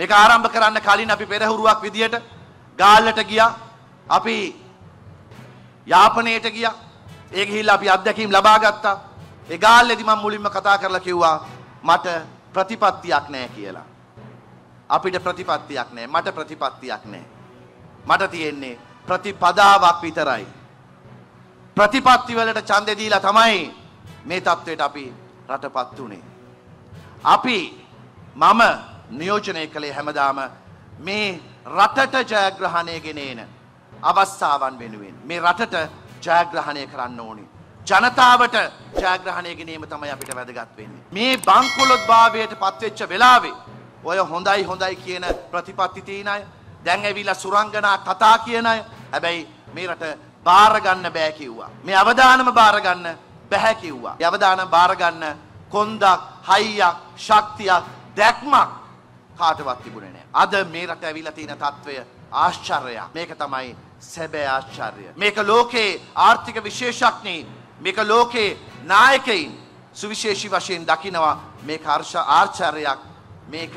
මේක ආරම්භ කරන්න කලින් අපි පෙරහුරුවක් විදියට ගාල්ලට ගියා. අපි යාපනයට ගියා. ඒ ගිහිල්ලා අපි අත්දැකීම් ලබා ගත්තා. ඒ ගාල්ලේදී මම මුලින්ම කතා කරලා කිව්වා මට ප්‍රතිපත්තියක් නැහැ කියලා. අපිට ප්‍රතිපත්තියක් නැහැ. මට ප්‍රතිපත්තියක් නැහැ. මට තියෙන්නේ ප්‍රතිපදාවක් විතරයි. ප්‍රතිපත්ති වලට ඡන්දේ දීලා තමයි මේ தത്വයට අපි රටපත් උනේ. අපි මම නියෝජනය කළේ හැමදාම මේ රටට ජයග්‍රහණය ගෙනේන අවස්ථාවන් වෙනුවෙන් මේ රටට ජයග්‍රහණය කරන්න ඕනි. ජනතාවට ජයග්‍රහණය ගෙනීම තමයි අපිට වැදගත් වෙන්නේ. මේ බංකොලොත් භාවයට පත්වෙච්ච වෙලාවේ ඔය හොඳයි හොඳයි කියන ප්‍රතිපත්ති තියෙන අය දැන් ඇවිල්ලා සුරංගනා කතා කියන අය හැබැයි මේ රට බාර ගන්න බෑ කිව්වා. මේ අවදානම බාර ගන්න බෑ කිව්වා. අවදාන බාර ගන්න කොන්දක්, හයියක්, ශක්තියක්, දැක්මක් කාටවත් තිබුණේ නැහැ. අද මේ රට ඇවිල්ලා තියෙන తত্ত্বය ආශ්චර්යයක්. මේක තමයි සැබෑ ආශ්චර්ය. මේක ලෝකේ ආර්ථික විශේෂඥයින්, මේක ලෝකේ නායකයින් සුවිශේෂී වශයෙන් දකිනවා මේක ආශ්චර්යයක්. මේක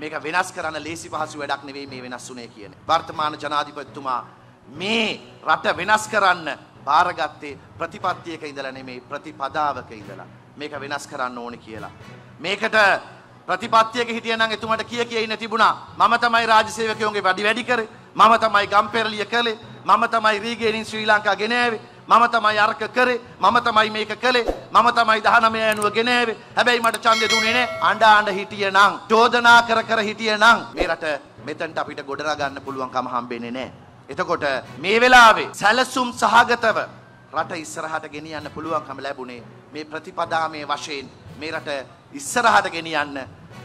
මේක වෙනස් කරන්න ලේසි පහසු වැඩක් නෙවෙයි මේ වෙනස් වුනේ කියන්නේ. වර්තමාන ජනාධිපතිතුමා මේ රට වෙනස් කරන්න බාරගත්තේ ප්‍රතිපත්තියක ඉඳලා නෙමෙයි ප්‍රතිපදාවක ඉඳලා. මේක වෙනස් කරන්න ඕනේ කියලා. මේකට ප්‍රතිපත්තියක හිටියනම් එතුමට කිය කිය ඉන්න තිබුණා මම තමයි රාජසේවකයෝගේ වැඩි වැඩි කරේ මම තමයි ගම්පෙරළිය කළේ මම තමයි රීගේනින් ශ්‍රී ලංකා ගෙනෑවේ මම තමයි අරක කරේ මම තමයි මේක කළේ මම තමයි 19 ඇණුව ගෙනෑවේ හැබැයි මට ඡන්දෙ දුන්නේ නෑ අඬ අඬ හිටියනම් චෝදනා කර කර හිටියනම් මේ රට මෙතනට අපිට ගොඩනගා ගන්න පුළුවන්කම හම්බෙන්නේ නෑ එතකොට මේ වෙලාවේ සැලසුම් සහගතව රට ඉස්සරහට ගෙනියන්න පුළුවන්කම ලැබුණේ මේ ප්‍රතිපදාමේ වශයෙන් මේ රට ඉස්සරහට ගෙනියන්න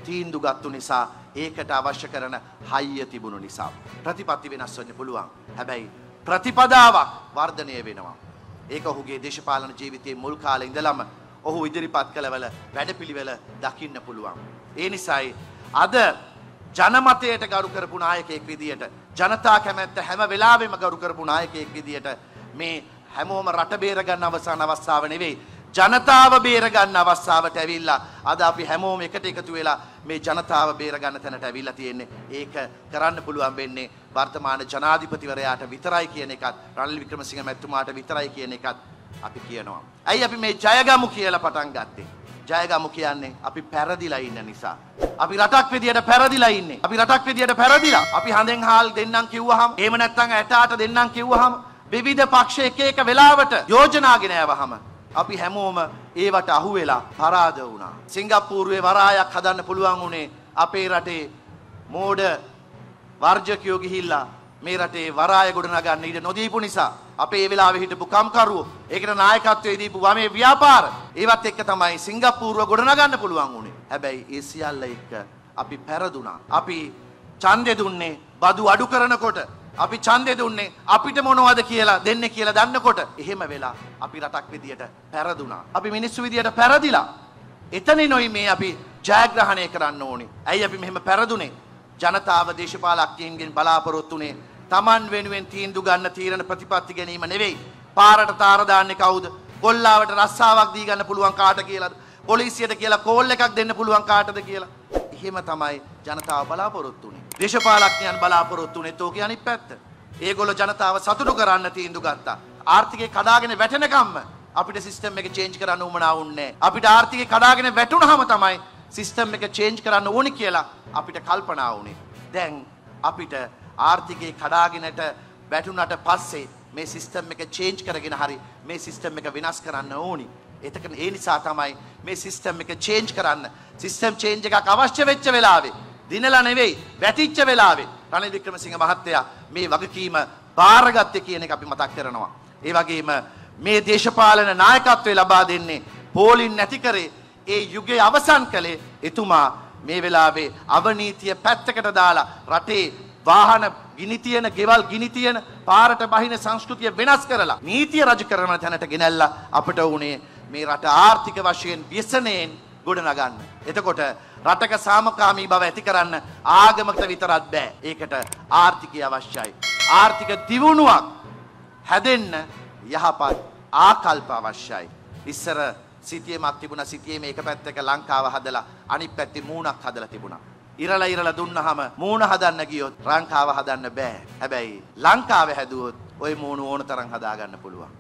තීන්දු ගත්තු නිසා ඒකට අවශ්‍ය කරන හයිය තිබුණු නිසා ප්‍රතිපත්ති වෙනස් වෙන්න පුළුවන්. හැබැයි ප්‍රතිපදාවක් වර්ධනය වෙනවා. ඒක ඔහුගේ දේශපාලන ජීවිතයේ මුල් කාලේ ඉඳලම ඔහු ඉදිරිපත් කළවල වැඩපිළිවෙල දකින්න පුළුවන්. ඒ නිසායි අද ජනමතයට ගරු කරපු නායකයෙක් විදියට ජනතා කැමැත්ත හැම වෙලාවෙම ගරු කරපු නායකයෙක් විදියට මේ හැමෝම රට බේරගන්න අවසාන අවස්ථාව නෙවෙයි ජනතාව බේරගන්න අවස්ථාවට ඇවිල්ලා අද අපි හැමෝම එකට එකතු වෙලා මේ ජනතාව බේරගන්න තැනට ඇවිල්ලා තියෙන්නේ. ඒක කරන්න පුළුවන් වෙන්නේ වර්තමාන ජනාධිපතිවරයාට විතරයි කියන එකත් රනිල් වික්‍රමසිංහ මැතිතුමාට විතරයි කියන එකත් අපි කියනවා. ඇයි අපි මේ ජයගමු කියලා පටන් ගත්තේ? ජයගමු කියන්නේ අපි පැරදිලා ඉන්න නිසා. අපි රටක් විදියට පැරදිලා ඉන්නේ. අපි රටක් විදියට පැරදිලා. අපි හඳෙන් හාල් දෙන්නම් කිව්වහම, එහෙම නැත්නම් ඇටාට දෙන්නම් කිව්වහම විවිධ පක්ෂ එක එක වෙලාවට යෝජනා ගෙනවහම අපි හැමෝම ඒවට අහුවෙලා පරාද වුණා. සිංගප්පූරුවේ වරායක් හදන්න පුළුවන් උනේ අපේ රටේ මෝඩ වර්ජකයෝ ගිහිල්ලා මේ රටේ වරාය ගොඩනගන්න ඉඩ නොදීපු නිසා අපේ ඒ වෙලාවේ හිටපු කම්කරුවෝ ඒකට නායකත්වයේ දීපු වමේ ව්‍යාපාර ඒවත් එක්ක තමයි සිංගප්පූරුව ගොඩනගන්න පුළුවන් උනේ. හැබැයි ඒ සියල්ල එක්ක අපි පෙරදුනා. අපි ඡන්දේ දුන්නේ බදු අඩු කරනකොට අපි ඡන්දය දුන්නේ අපිට මොනවද කියලා දෙන්නේ කියලා දන්නකොට එහෙම වෙලා අපි රටක් විදියට පැරදුනා. අපි මිනිස්සු විදියට පැරදිලා. එතනිනොයි මේ අපි ජයග්‍රහණය කරන්න ඕනේ. ඇයි අපි මෙහෙම පැරදුනේ? ජනතාව දේශපාලකයන්ගෙන් බලාපොරොත්තුනේ Taman වෙනුවෙන් තීන්දුව ගන්න තීරණ ප්‍රතිපත්ති ගැනීම නෙවෙයි. පාරට තාර දාන්නේ කවුද? කොල්ලාවට රස්සාවක් දී ගන්න පුළුවන් කාට කියලාද? පොලිසියට කියලා කෝල් එකක් දෙන්න පුළුවන් කාටද කියලා. එහෙම තමයි ජනතාව බලාපොරොත්තුනේ. දේශපාලඥයන් බලාපොරොත්තු වුණේ තෝකේ අනිත් පැත්ත. ඒගොල්ලෝ ජනතාව සතුටු කරන්න තීන්දුව ගත්තා. ආර්ථිකය කඩාගෙන වැටෙනකම්ම අපිට සිස්ටම් එක චේන්ජ් කරන්න උවමනා වුණේ නැහැ. අපිට ආර්ථිකය කඩාගෙන වැටුනහම තමයි සිස්ටම් එක චේන්ජ් කරන්න ඕනි කියලා අපිට කල්පනා වුණේ. දැන් අපිට ආර්ථිකය කඩාගෙනට වැටුණට පස්සේ මේ සිස්ටම් එක චේන්ජ් කරගෙන හරි මේ සිස්ටම් එක වෙනස් කරන්න ඕනි. එතක ඒ නිසා තමයි මේ සිස්ටම් එක චේන්ජ් කරන්න සිස්ටම් චේන්ජ් එකක් අවශ්‍ය වෙච්ච වෙලාවේ දිනලා නෙවෙයි වැටිච්ච වෙලාවේ රනිල් වික්‍රමසිංහ මහත්තයා මේ වගකීම බාරගත්තේ කියන එක අපි මතක් කරනවා. ඒ වගේම මේ දේශපාලන නායකත්වය ලබා දෙන්නේ පෝලින් නැති කරේ ඒ යුගයේ අවසන් කළේ එතුමා මේ වෙලාවේ අවනීතිය පැත්තකට දාලා රටේ වාහන ගිනි තියෙන, ගෙවල් ගිනි තියෙන, පාරට බහින සංස්කෘතිය වෙනස් කරලා නීතිය රජ කරන තැනට ගෙනල්ලා අපට උනේ මේ රට ආර්ථික වශයෙන් ව්‍යසනයෙන් ගොඩනගන්න. එතකොට රටක සාමකාමී බව ඇති කරන්න ආගමකට විතරක් බෑ. ඒකට ආර්ථිකය අවශ්‍යයි. ආර්ථික දියුණුවක් හැදෙන්න යහපත් ආකල්ප අවශ්‍යයි. ඉස්සර සිටියමක් තිබුණා සිටියේ මේක පැත්තක ලංකාව හදලා අනිත් පැත්තේ මූණක් හදලා තිබුණා. ඉරලා ඉරලා දුන්නාම මූණ හදන්න ගියොත් ලංකාව හදන්න බෑ. හැබැයි ලංකාව හැදුවොත් ওই මූණ ඕන තරම් හදාගන්න පුළුවන්.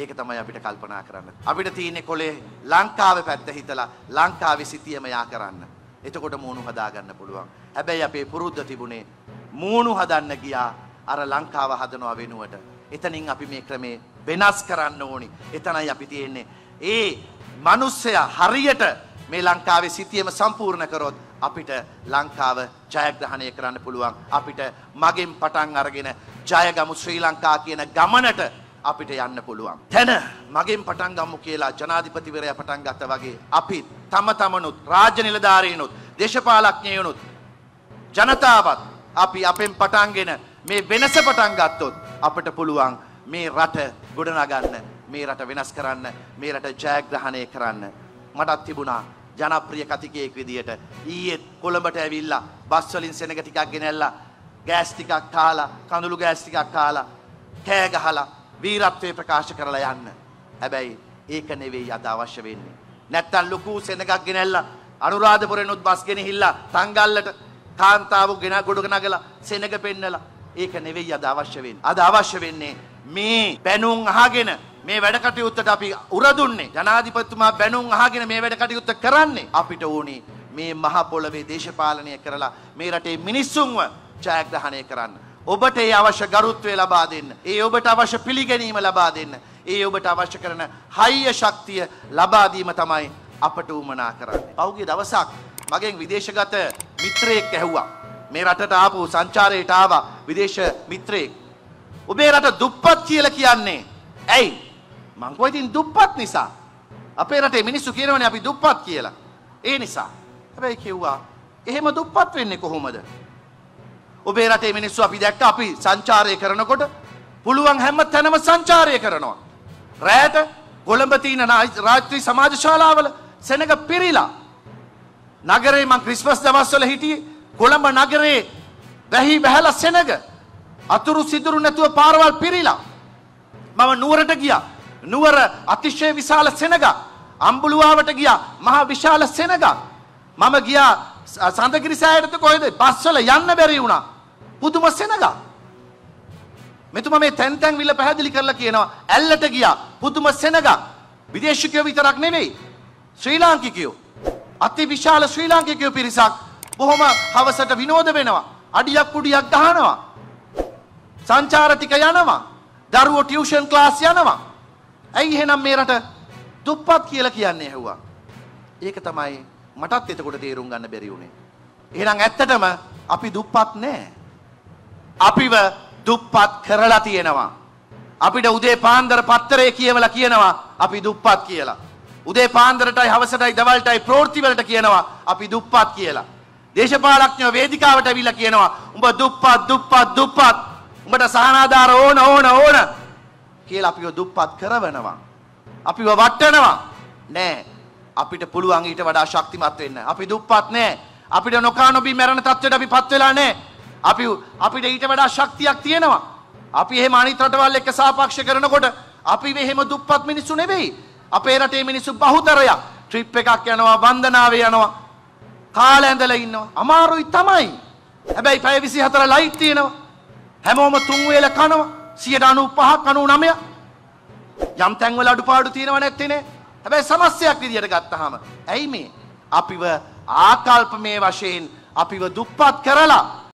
ඒක තමයි අපිට කල්පනා කරන්න. අපිට තියෙන්නේ කොලේ ලංකාවේ පැත්ත හිතලා ලංකාවේ සිටියම යා කරන්න. එතකොට මූණු හදා ගන්න පුළුවන්. හැබැයි අපේ පුරුද්ද තිබුණේ මූණු හදන්න ගියා අර ලංකාව හදනවා වෙනුවට. එතනින් අපි මේ ක්‍රමේ වෙනස් කරන්න ඕනි. එතනයි අපි තියෙන්නේ. ඒ මිනිස්සයා හරියට මේ ලංකාවේ සිටියම සම්පූර්ණ කරොත් අපිට ලංකාව ජයග්‍රහණය කරන්න පුළුවන්. අපිට මගෙන් පටන් අරගෙන ජයගමු ශ්‍රී ලංකා කියන ගමනට අපිට යන්න පුළුවන්. තැන මගෙන් පටන් ගමු කියලා ජනාධිපතිවරයා පටන් ගත්තා වගේ අපි තම තමනුත් රාජ්‍ය නිලධාරීනුත් දේශපාලඥයනුත් ජනතාවත් අපි අපෙන් පටන්ගෙන මේ වෙනස පටන් ගත්තොත් අපිට පුළුවන් මේ රට ගොඩනගන්න මේ රට වෙනස් කරන්න මේ රට ජයග්‍රහණය කරන්න මටත් තිබුණා ජනප්‍රිය කතිකයෙක් විදියට ඊයේ කොළඹට ඇවිල්ලා බස් වලින් සෙනඟ ටිකක් ගෙනල්ලා ගෑස් ටිකක් කාලා කඳුළු ගෑස් ටිකක් කාලා කෑ ගහලා වීරත්වය ප්‍රකාශ කරලා යන්න. හැබැයි ඒක නෙවෙයි අද අවශ්‍ය වෙන්නේ. නැත්තම් ලොකු සෙනගක් ගෙනල්ලා අනුරාධපුරෙනුත් බස් ගෙනහිල්ලා තංගල්ලට කාන්තාවු ගෙන ගොඩක නගලා සෙනග පෙන්නලා ඒක නෙවෙයි අද අවශ්‍ය වෙන්නේ. අද අවශ්‍ය වෙන්නේ මේ බැනුම් අහගෙන මේ වැඩ කටයුත්තට අපි උරදුන්නේ ජනාධිපතිතුමා බැනුම් අහගෙන මේ වැඩ කටයුත්ත කරන්නේ අපිට ඕනේ මේ මහ පොළවේ දේශපාලනය කරලා මේ රටේ මිනිස්සුන්ව ජයග්‍රහණය කරන්න. ඔබට ඒ අවශ්‍ය ගරුත්වය ලබා දෙන්න. ඒ ඔබට අවශ්‍ය පිළිගැනීම ලබා දෙන්න. ඒ ඔබට අවශ්‍ය කරන හයිය ශක්තිය ලබා දීම තමයි අපට උමනා කරන්නේ. පහුගිය දවසක් මගෙන් විදේශගත මිත්‍රයෙක් ඇහුවා. මේ රටට ආපු සංචාරයට ආවා විදේශ මිත්‍රයෙක්. ඔබේ රට දුප්පත් කියලා කියන්නේ. ඇයි? මං කිව්වා ඉතින් දුප්පත් නිසා. අපේ රටේ මිනිස්සු කියනවනේ අපි දුප්පත් කියලා. ඒ නිසා. හැබැයි කිව්වා එහෙම දුප්පත් වෙන්නේ කොහොමද? ඔබේ රටේ මිනිස්සු අපි දැක්ක අපි සංචාරය කරනකොට පුළුවන් හැම තැනම සංචාරය කරනවා. රෑට කොළඹ තියෙන රාත්‍රී සමාජ ශාලාවල සෙනඟ පිරිලා නගරේ මං ක්‍රිස්මස් දවස්වල හිටියේ කොළඹ නගරේ වැහි බහැලා සෙනඟ අතුරු සිදුරු නැතුව පාරවල් පිරිලා මම නුවරට ගියා. නුවර අතිශය විශාල සෙනඟ අම්බුලුවාවට ගියා මහා විශාල සෙනඟ මම ගියා සඳගිරිසෑයටද කොහෙද බස්වල යන්න බැරි වුණා පුදුම සෙනගක්. මෙතුමා මේ තැන් තැන් විල පැහැදිලි කරලා කියනවා ඇල්ලට ගියා පුදුම සෙනගක්. විදේශිකයෝ විතරක් නෙවෙයි ශ්‍රී ලාංකිකයෝ අතිවිශාල ශ්‍රී ලාංකිකයෝ පිරිසක් බොහොම හවසට විනෝද වෙනවා. අඩියක් කුඩියක් ගහනවා. සංචාර ටික යනවා. දරුවෝ ටියුෂන් ක්ලාස් යනවා. ඇයි එහෙනම් මේ රට දුප්පත් කියලා කියන්නේ ඇහුවා. ඒක තමයි මටත් එතකොට තේරුම් ගන්න බැරි වුණේ. එහෙනම් ඇත්තටම අපි දුප්පත් නෑ. අපිව දුප්පත් කරලා තියෙනවා. අපිට උදේ පාන්දර පත්තරේ කියවලා කියනවා අපි දුප්පත් කියලා. උදේ පාන්දරටයි හවසටයි දවල්ටයි ප්‍රවෘත්තිවලට කියනවා අපි දුප්පත් කියලා. දේශපාලඥයෝ වේදිකාවට ඇවිල්ලා කියනවා උඹ දුප්පත් දුප්පත් දුප්පත් උඹට සහනාධාර ඕන ඕන ඕන කියලා අපිව දුප්පත් කරවනවා. අපිව වටනවා. නෑ අපිට පුළුවන් ඊට වඩා ශක්තිමත් වෙන්න. අපි දුප්පත් නෑ. අපිට නොකා නොබී මැරෙන තත්ත්වයට අපිපත් වෙලා නෑ. අපි අපිට ඊට වඩා ශක්තියක් තියෙනවා. අපි එහෙම අනිත් රටවල් එක්ක සාපක්ෂ කරනකොට අපි මෙහෙම දුප්පත් මිනිස්සු නෙවෙයි. අපේ රටේ මිනිස්සු බහුතරයක් ට්‍රිප් එකක් යනවා, වන්දනාවේ යනවා. කාලේ ඇඳලා ඉන්නවා. අමාරුයි තමයි. හැබැයි පැය 24 ලයිට් තියෙනවා. හැමෝම තුන් වේල කනවා. 95ක් 99ක්. යම් තැන්වල අඩුපාඩු තියෙනව නැත්තේ නේ. හැබැයි සමස්යයක් විදියට ගත්තාම ඇයි මේ? අපිව ආකල්පමේ වශයෙන් අපිව දුප්පත් කරලා